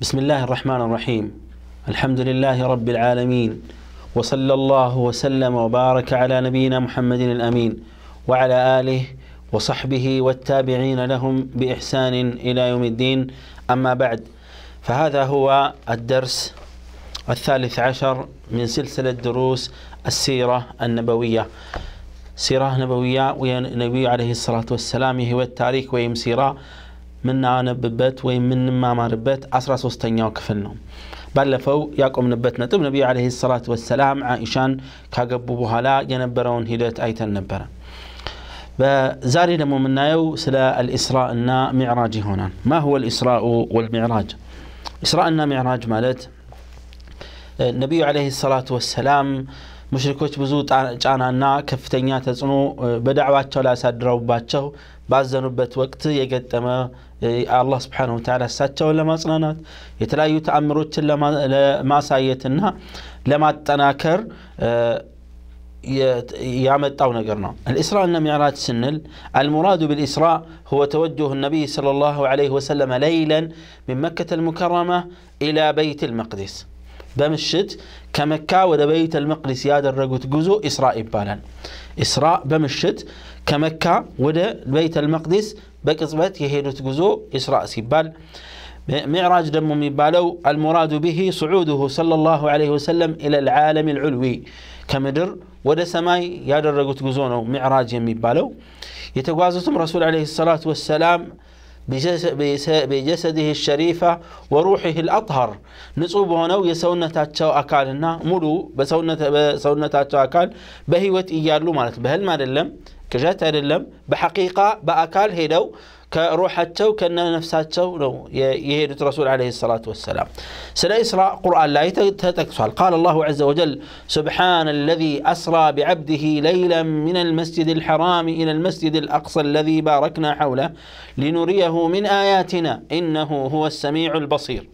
بسم الله الرحمن الرحيم الحمد لله رب العالمين وصلى الله وسلم وبارك على نبينا محمد الأمين وعلى آله وصحبه والتابعين لهم باحسان الى يوم الدين اما بعد فهذا هو الدرس الثالث عشر من سلسله دروس السيره النبويه سيره نبويه ونبي النبي عليه الصلاه والسلام هو التاريخ ويم سيره ما ربت أسرى የምንማማርበት 13ተኛው ክፍል ነው ባለፈው ያቆምንበት ነጥብ ነቢዩ عليه الصلاة والسلام አይሻን ካገቡ لا ينبرون هدات أيتا نبرا بزاري لما منايو سلا الإسراء النا معراج هنا ما هو الإسراء والمعراج إسراء النا معراج مالت النبي آه، عليه الصلاة والسلام مشركوش بزو تعانا النا كفتنيا تزنو بدعوات شو لا سادروا باتشو بازنو بتوقت يقد أما الله سبحانه وتعالى ساتشو لما صنانات يتلايو تلا ما سايتنا لما تناكر يامتاو نقرنا الإسراء النمعرات سنل المراد بالإسراء هو توجه النبي صلى الله عليه وسلم ليلا من مكة المكرمة إلى بيت المقدس بمشت كمكة ودى بيت المقدس ياد الرقوت قزو إسراء إبالا إسراء بمشت كمكة ودى بيت المقدس بكثبت يهيدو تقزو إسراء سيبال معراج دم ميبالو المراد به صعوده صلى الله عليه وسلم إلى العالم العلوي كمدر ودسماي يادر ያደረጉት ጉዞ ነው ሚዕራጅ የሚባለው رسول عليه الصلاة والسلام بجسده الشريفة وروحه الأطهر نصوب هنا ويسونا تاتشاو أكالنا ملو بسونا بسونا تاتشاو أكال بهيوت إيالو مالت بهل ما دلم كجات أدلم بحقيقة بأكال هيدو كروحة تو كأن نفسات تو لو يهيد الرسول عليه الصلاة والسلام سلا إسراء قرآن لا يتكسل قال الله عز وجل سبحان الذي أسرى بعبده ليلا من المسجد الحرام إلى المسجد الأقصى الذي باركنا حوله لنريه من آياتنا إنه هو السميع البصير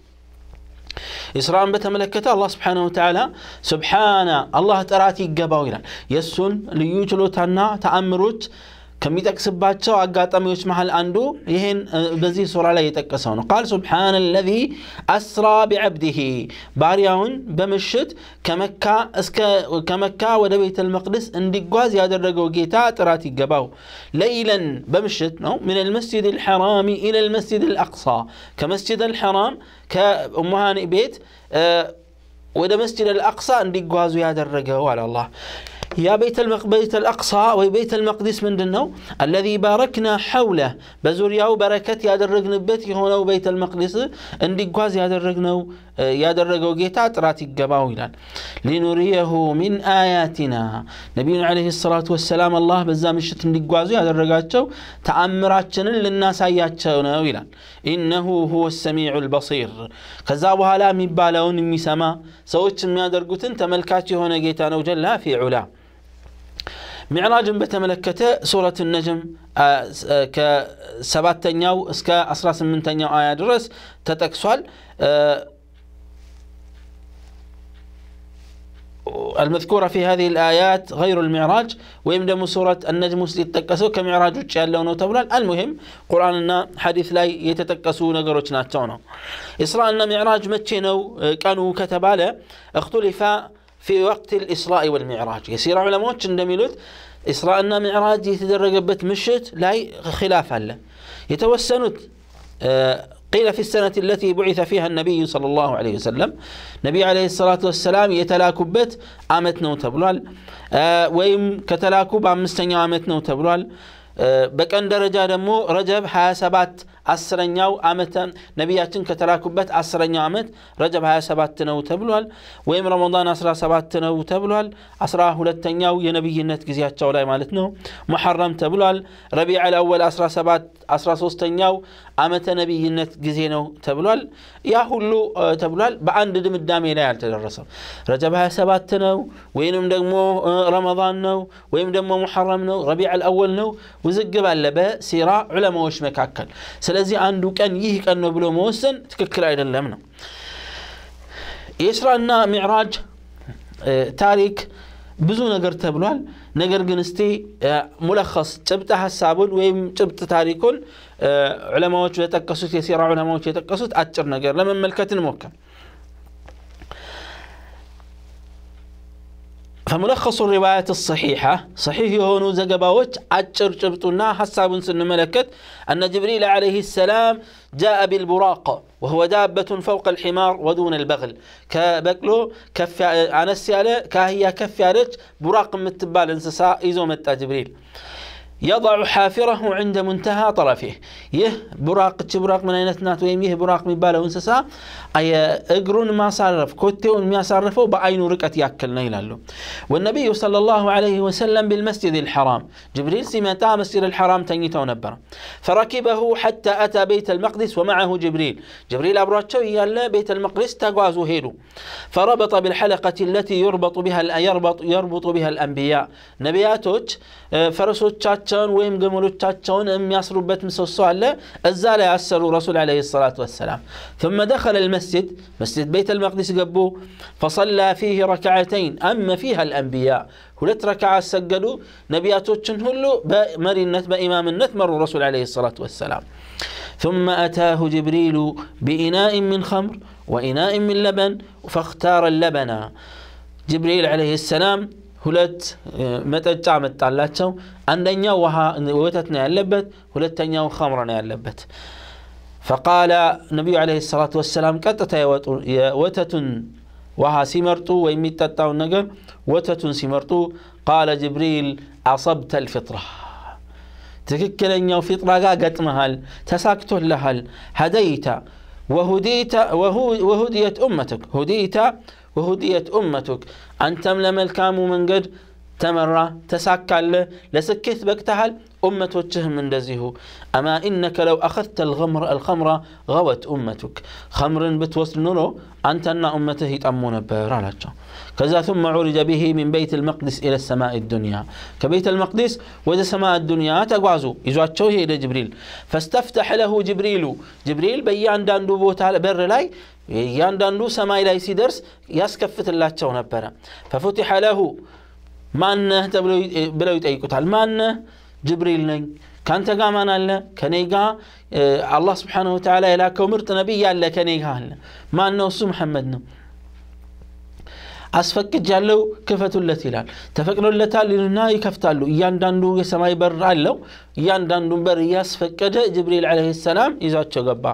إسراء بيت بتملكته الله سبحانه وتعالى سبحانه الله تراتي قبويلا يسون ليوتلو تنا تأمروت كم يتكسب باتشو أقات أم يسمح الأندو يهن بزي سورة لا يتكسون قال سبحان الذي أسرى بعبده باريون بمشت كمكة اسك كمكا ودبيت المقدس اندي قواز يادر رقو جيتا تراتي قباو ليلا بمشت نو من المسجد الحرام إلى المسجد الأقصى كمسجد الحرام كأمهان بيت أه ودا مسجد الأقصى اندي قواز يادر رقو على الله يا بيت المق بيت الأقصى وبيت المقدس من دنو الذي باركنا حوله بزور ياو بركات يا درجن بيت هنا وبيت المقدس عندي قاز يا درجنو يا درجو جيت عتراتي جباويلا لنريه من آياتنا نبينا عليه الصلاة والسلام الله بزامشة عندي قاز يا درجاتو تأمراتنا للناس آياتنا ويلا إنه هو السميع البصير كذابها لا مبالون مسما سويت ما درجوتن تملكاتي هنا جيت أنا وجل في علا معراج النجم በተመለከተ ሱረት ነጅም ከሰባተኛው أسراس من ኛው አያ ድረስ تتكسل آه، المذكورة في هذه الآيات غير المعراج ويمدم سورة النجم يتكسو كمعراج وش لونه وتبلال المهم قرآننا حديث لا يتتكسو نقروش ناتونا إسراء معراج متشينو آه، كانوا كتباله اختلف في وقت الإسراء والمعراج يسير يصير اسراء ان معراج يتدرج بت مشت لا خلاف له يتوسنت آه، قيل في السنة التي بعث فيها النبي صلى الله عليه وسلم نبي عليه الصلاة والسلام يتلاكبت آمت نو تبلال آه، ويم كتلاكب عمستن عمت نو آه، بك أن درجة دمو رجب حاسبات አስረኛው ዓመተ ነቢያችን ከተላኩበት አስረኛው ዓመት ረጀብ 27 ነው ተብሏል። ወይም ረመዳን 17 ነው ተብሏል። አስራ ሁለተኛው የነቢይነት ጊዜያቸው ላይ ማለት ነው። ሙሐረም ተብሏል። ረቢዕ አልአወል 13ኛው ዓመተ ነቢይነት ጊዜ ነው ተብሏል። ያ ሁሉ ተብሏል። በአንድ ድምዳሜ ላይ አልተደረሰም። ረጀብ 27 ነው ወይንም ደግሞ ረመዳን ነው ወይም ደግሞ ሙሐረም ነው ረቢዕ አልአወል ነው። ውዝግብ አለ በሲራ ዑለማዎች መካከል ስለ ስለዚህ አንዱ ቀን ይህ ቀን ነው ብሎ መወሰን ትክክል አይደለም ነው። የእስራና ሚዕራጅ ታሪክ ብዙ ነገር ተብሏል። ነገር ግን እስቲ ሙለኸስ ጭብጥ ሀሳቡን ወይም ጭብጥ ታሪኩን ዑለማዎች የጠቀሱት የሴራ ዑለማዎች የጠቀሱት አጭር ነገር ለመመልከት እንሞክር። فملخص الرواية الصحيحة صحيح የሆኑ ዘገባዎች አጭር ጭብጡና ሐሳቡን ስንመለከት أن جبريل عليه السلام جاء بالبراق وهو دابة فوق الحمار ودون البغل كبقلو كف عن السيالة كهي ከፍ ያለች ቡራቅ የምትባል እንስሳ ይዞ يضع حافره عند منتهى طرفه يه براق تبراق من اينت نات ويم يه براق من بالا ونسسا اي اقرون ما صرف كوتيون ما صرفه بعين رقت ياكلنا يلالو والنبي صلى الله عليه وسلم بالمسجد الحرام جبريل سمتا مسجد الحرام تنيتو نبر فركبه حتى اتى بيت المقدس ومعه جبريل جبريل ابراتشو يالا بيت المقدس تاغوازو هيدو فربط بالحلقه التي يربط بها يربط يربط بها الانبياء نبياتوت فرسوتشات تاچون ويم جملو تاچون أم يسرو بيت مسوسو على الزالة يسرو رسول عليه الصلاة والسلام ثم دخل المسجد مسجد بيت المقدس قبو فصلى فيه ركعتين أما فيها الأنبياء هلت ركعة سجلوا نبياتو تنهلو بمرنة بإمام النثمر الرسول عليه الصلاة والسلام ثم أتاه جبريل بإناء من خمر وإناء من لبن فاختار اللبن جبريل عليه السلام هلت متجع متعلاتهم عندنا وها وتتنا اللبت هلتنا وخمرنا اللبت فقال النبي عليه الصلاة والسلام كتت وتت وها سمرتو ويميت تاو نجر وتت سمرتو قال جبريل أصبت الفطرة تككل إن فطرة مهل تساكت لهل هديت وهديت وهو وهديت أمتك هديت وهديت أمتك أن تملم الكامو من قد تمرة تساكال لسكيت بكتهل أمة تهم من دزيه أما إنك لو أخذت الغمر الخمرة غوت أمتك خمر بتوصل نرو أنت أن أمته تأمون برالتش كذا ثم عرج به من بيت المقدس إلى السماء الدنيا كبيت المقدس وإذا سماء الدنيا تقوازو إذا هي إلى جبريل فاستفتح له جبريل جبريل بيان داندو بوتال برلاي ياندانو سماي لاي سيدرس ياسكفت الله تشاو نبرا ففتح له مان تبلو بلو يتايكوت على مان جبريل نين كانت كامان الله كنيغا الله سبحانه وتعالى الى كومرت نبي الله كنيغا مان نو محمد نو أسفك جالو كفتو التي لال تفكر التي لنا يكفتالو يان داندو يسماي بر علو يان داندو بر يسفك جبريل عليه السلام إذا تشغبا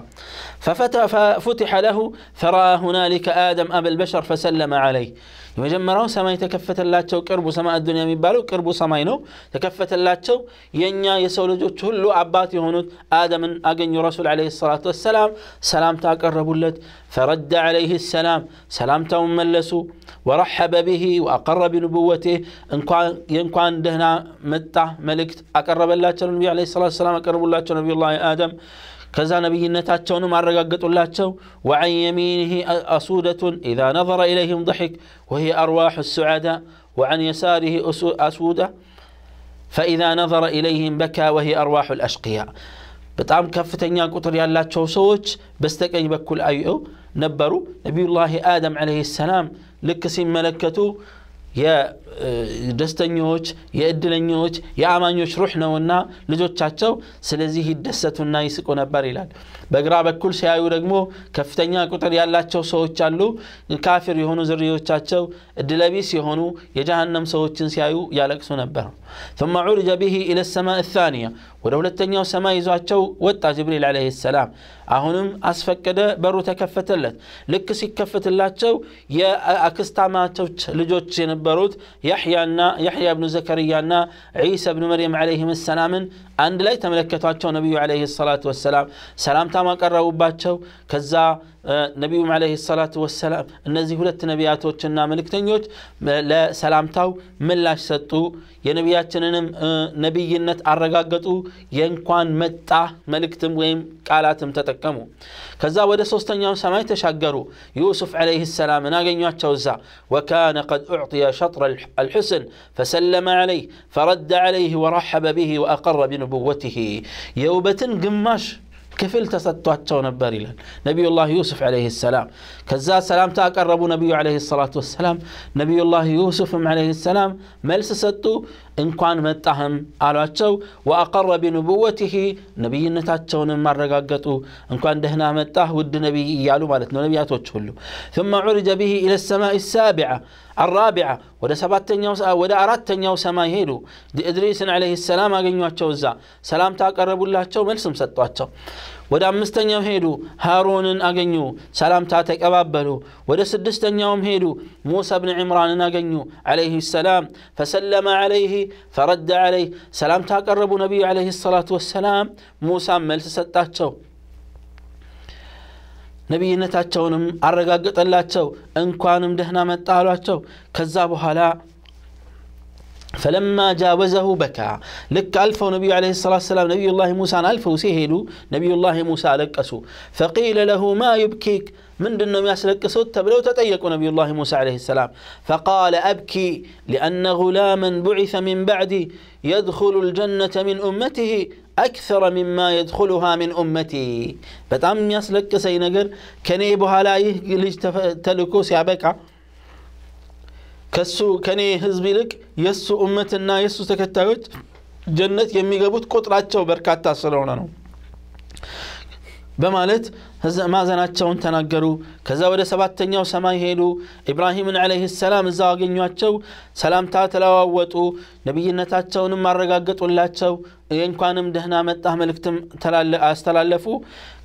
ففتح له فرى هنالك آدم أبا البشر فسلم عليه የመጀመሪያው ሰማይ ተከፈተላቸው ቅርቡ ሰማይ አዱንያ የሚባለው ቅርቡ ሰማይ ነው ተከፈተላቸው የእኛ የሰው ልጆች ሁሉ አባት የሆኑት አደምን አገኙ ረሱል ለ ሰላት ወሰላም ሰላምታ አቀረቡለት ፈረደ አለይህ ሰላም ሰላምታውን መለሱ ወረሐበ ብሂ ወአቀረ ቢንቡወቴ እንኳን ደህና መጣ መልእክት አቀረበላቸው ነቢ ለ ሰላት ሰላም አቀረቡላቸው ነቢዩ ላ አደም كذا مع مارغاغطوا لاچو وعن يمينه أسودة إذا نظر إليهم ضحك وهي أرواح السعداء وعن يساره أسودة فإذا نظر إليهم بكى وهي أرواح الأشقياء በጣም ከፍተኛ ቁጥር ያላቸው بستكن بكل أيو አዩ نبي الله آدم عليه السلام ልክ ملكته የደስተኞች የእድለኞች የአማኞች ሩህ ነውና ልጆቻቸው ስለዚህ ይደሰቱና ይስቁ ነበር ይላል በግራ በኩል ሲያዩ ደግሞ ከፍተኛ ቁጥር ያላቸው ሰዎች አሉ ካፊር የሆኑ ዝርዮቻቸው እድለቢስ የሆኑ የጀሃነም ሰዎችን ሲያዩ ያለቅሱ ነበር ثم عرج به إلى السماء الثانية ወደ ሁለተኛው ሰማይ ይዟቸው ወጣ ጅብሪል አለህ ሰላም አሁንም አስፈቀደ በሩ ተከፈተለት ልክ ሲከፈትላቸው የአክስታማቾች ልጆች የነበሩ የነበሩት ያሕያና ያሕያ ብኑ ዘከርያና ዒሳ ብኑ መርየም ዓለይህም ሰላምን አንድ ላይ ተመለከቷቸው። ነቢዩ ዓለይህ ሰላቱ ወሰላም ሰላምታ ማቀረቡባቸው ከዛ نبيهم عليه الصلاة والسلام النزيه لتنبياته ملك تنجوت لسلامته ملاش ستو ينبيات ننم نبي ينت عرقاقتو ينقوان متع ملك تنويم كالاتم تتكمو كذا ودى سوستن يوم سمايت شقرو يوسف عليه السلام ناقن يوات وكان قد أعطي شطر الحسن فسلم عليه فرد عليه ورحب به وأقر بنبوته يوبتن قماش كفل تسطواتشو نبر يلال نبي الله يوسف عليه السلام كزا سلام تاقربوا نبي عليه الصلاه والسلام نبي الله يوسف عليه السلام ملس سطو ان كان متهم على علواتشو واقر بنبوته نبي نتاچون مارغاغطو ان كان دهنا متاه ود نبي يالو معناتنو نبياتوچ كله ثم عرج به الى السماء السابعه الرابعة وده سبعتين يوم آه، وده أردتين يوم سما يهدو دي إدريس عليه السلام أغنيو أتشو الزا سلام تاك أرب الله أتشو ملسم ستو أتشو وده مستن يوم هيدو هارون أغنيو سلام تاتك أبابلو وده سدستن يوم هيدو موسى بن عمران أغنيو عليه السلام فسلم عليه فرد عليه سلام تاك أرب نبي عليه الصلاة والسلام موسى ملسم ستو أتشو نبي نتا لا تو ان انقوانم دهنا تو كذابو هلا فلما جاوزه بكى لك الف نبي عليه الصلاة والسلام نبي الله موسى الف سيهلو نبي الله موسى لكسو فقيل له ما يبكيك من دون ما يسلك صوت تبلو تتيقوا نبي الله موسى عليه السلام فقال أبكي لأن غلاما بعث من بعدي يدخل الجنة من أمته አክሰረ ሚማ የድኹሉሃ ሚን ኡመቲ በጣም የሚያስለቅሰኝ ነገር ከኔ በኋላ ይህ ልጅ ተልኮ ሲያበቃ ከሱ ከኔ ህዝብ ይልቅ የእሱ እመትና የእሱ ተከታዮች ጀነት የሚገቡት ቁጥራቸው በርካታ ስለሆነ ነው በማለት ማዘናቸውን ተናገሩ። ከዛ ወደ ሰባተኛው ሰማይ ሄዱ። ኢብራሂምን ዓለይህ ሰላም እዛው አገኟቸው። ሰላምታ ተለዋወጡ። ነቢይነታቸውንም አረጋገጡላቸው። የእንኳንም ደህና መጣህ መልእክትም አስተላለፉ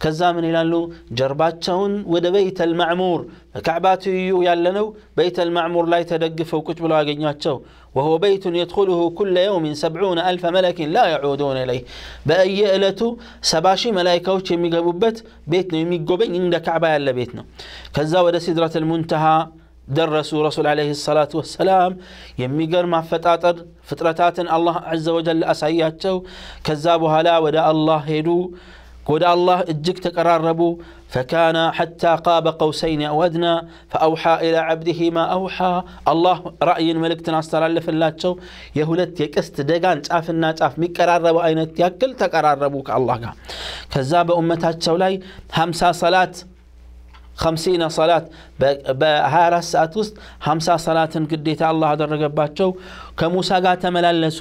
ከዛ ምን ይላሉ ጀርባቸውን ወደ በይተ ልማዕሙር በካዕባ ትይዩ ያለነው በይተ ልማዕሙር ላይ ተደግፈው ቁጭ ብለው አገኟቸው وهو بيت يدخله كل يوم سبعون ألف ملك لا يعودون إليه بأي إلتو سباشي ملائكوش يميقبوبت بيتنا يميقبين عند كعبة يلا بيتنا كذا ودى سدرة المنتهى درسوا رسول عليه الصلاة والسلام يميقر ما فتاتر فترتاتن الله عز وجل أسعياته كذابوا هلا ودا الله هدو ودا الله اجك تقرربوا فكان حتى قاب قوسين أو أدنى فأوحى إلى عبده ما أوحى الله رأي الملك ملك تناسترالف اللاتشو يهولت يكست دقان تعاف الناس تعاف ميقرربوا أين تيكل تقرربوا كالله كذاب أمتها لاي همسا صلاة ከምሲና ሰላት በ24 ሰዓት ውስጥ ሀምሳ ሰላትን ግዴታ አላህ አደረገባቸው። ከሙሳ ጋር ተመላለሱ።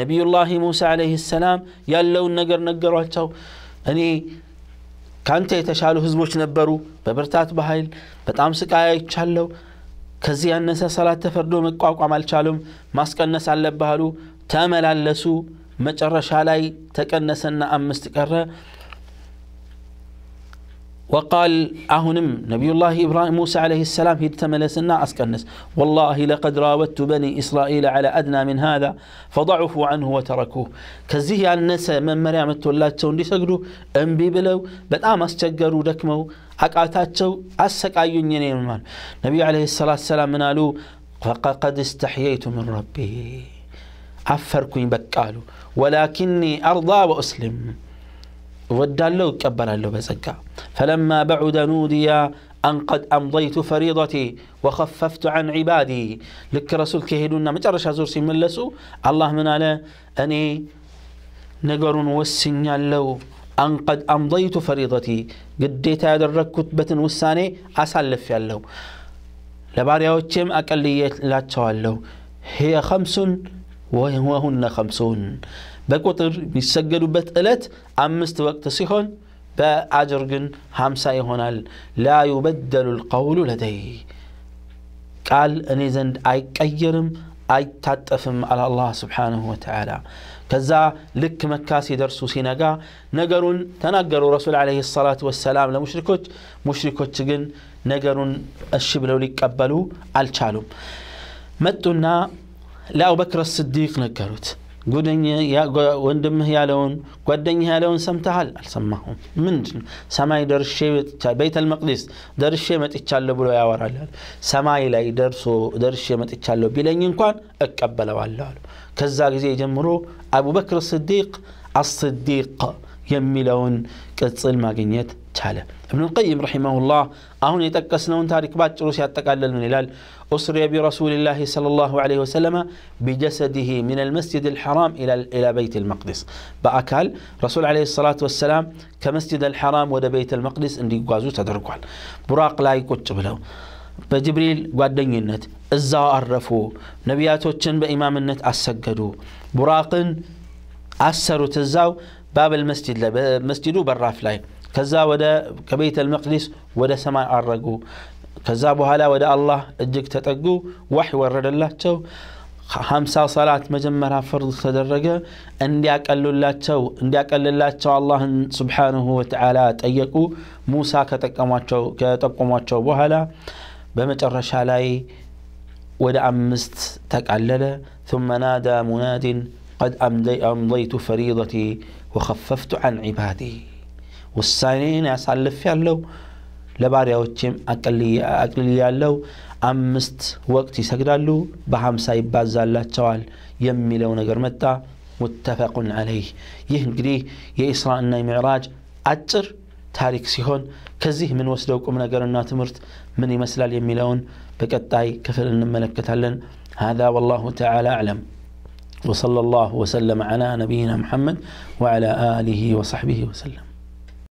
ነቢዩላህ ሙሳ ዓለይሂ ሰላም ያለውን ነገር ነገሯቸው። እኔ ከአንተ የተሻሉ ህዝቦች ነበሩ፣ በብርታት በኃይል በጣም ስቃይ አይቻለሁ። ከዚህ ያነሰ ሰላት ተፈርዶ መቋቋም አልቻሉም፣ ማስቀነስ አለብህ ተመላለሱ። መጨረሻ ላይ ተቀነሰና አምስት ቀረ። وقال أهنم نبي الله إبراهيم موسى عليه السلام هتملسنا أسكنس والله لقد راودت بني إسرائيل على أدنى من هذا فضعفوا عنه وتركوه كزيه نسى من مريم تون دي سقروا أنبي بلو بدأم أستجروا دكمو أقعتاتشو أسك أيون ينيمان نبي عليه الصلاة والسلام من قالوا فقد استحييت من ربي عفركم بكالو ولكني أرضى وأسلم ودالو كبر እቀበላለሁ بزكا فلما بعد نوديا أن قد أمضيت فريضتي وخففت عن عبادي لك رسول كهدونا مجرش هزور سيملسو الله من على أني نقر وسنيا لو أن قد أمضيت فريضتي قديت هذا الركتبة وساني أسلف يالو لباريا وشم أقلية لا تشوالو هي خمس وهن خمسون በቁጥር የሚሰገዱበት ዕለት አምስት ወቅት ሲሆን በአጅር ግን ሀምሳ ይሆናል ላ ዩበደሉ ልቀውሉ ለደይ ቃል እኔ ዘንድ አይቀየርም አይታጠፍም አለ አላህ ስብሓንሁ ወተዓላ ከዛ ልክ መካ ሲደርሱ ሲነጋ ነገሩን ተናገሩ ረሱል ዓለይሂ ሰላቱ ወሰላም ለሙሽሪኮች ሙሽሪኮች ግን ነገሩን እሺ ብለው ሊቀበሉ አልቻሉም መጡና ለአቡበክር ስዲቅ ነገሩት ወንድምህ ያለውን ጓደኝህ ያለውን ሰምተሃል? አልሰማሁም። ምንድን ሰማይ ደርሼ ቤተል መቅዲስ ደርሼ መጥቻለሁ ብሎ ያወራል። ሰማይ ላይ ደርሶ ደርሼ መጥቻለሁ ቢለኝ እንኳን እቀበለዋለሁ አሉ። ከዛ ጊዜ ጀምሮ አቡበክር ስዲቅ አስዲቅ የሚለውን ቅጽል ማግኘት ቻለ እብኑልቀይም ረሒማሁላህ አሁን የጠቀስነውን ታሪክ ባጭሩ ሲያጠቃለል ምን ይላል أسري برسول الله صلى الله عليه وسلم بجسده من المسجد الحرام إلى إلى بيت المقدس بأكال رسول عليه الصلاة والسلام كمسجد الحرام ود بيت المقدس اندي غازو تدرقال براق لا يكوت بلو በጅብሪል ጓደኝነት እዛው አረፉ ነቢያቶችን በኢማምነት አሰገዱ ቡራቅን አሰሩት እዛው ባበል መስጂድ ላይ በመስጂዱ በራፍ ላይ كذا ودا كبيت المقدس ودا سماء عرقو كذا بهلا ودا الله اجك تتقو وحي ورد الله تشو خمسة صلاة مجمرة فرض تدرجة اندياك قالوا لا تشو اندياك قال لا تشو الله سبحانه وتعالى تأيكو موسى كتقوما تشو كتقوما تشو بهلا بمتر شالاي ودا أمست تقلل ثم نادى مناد قد أمضيت فريضتي وخففت عن عبادي وسانين أسلف يالله لباري أوتيم أكلي أكلي يالله أمست وقت يسجد له بهم ساي بازل الله يمي لون جرمتا متفق عليه يهنجري يسرى أن المعراج أتر تاريك سيهون كزيه من وسدوك ومن أجر الناتمرت من يمسل يميلون بكتاي كفر أن الملك تعلن هذا والله تعالى أعلم وصلى الله وسلم على نبينا محمد وعلى آله وصحبه وسلم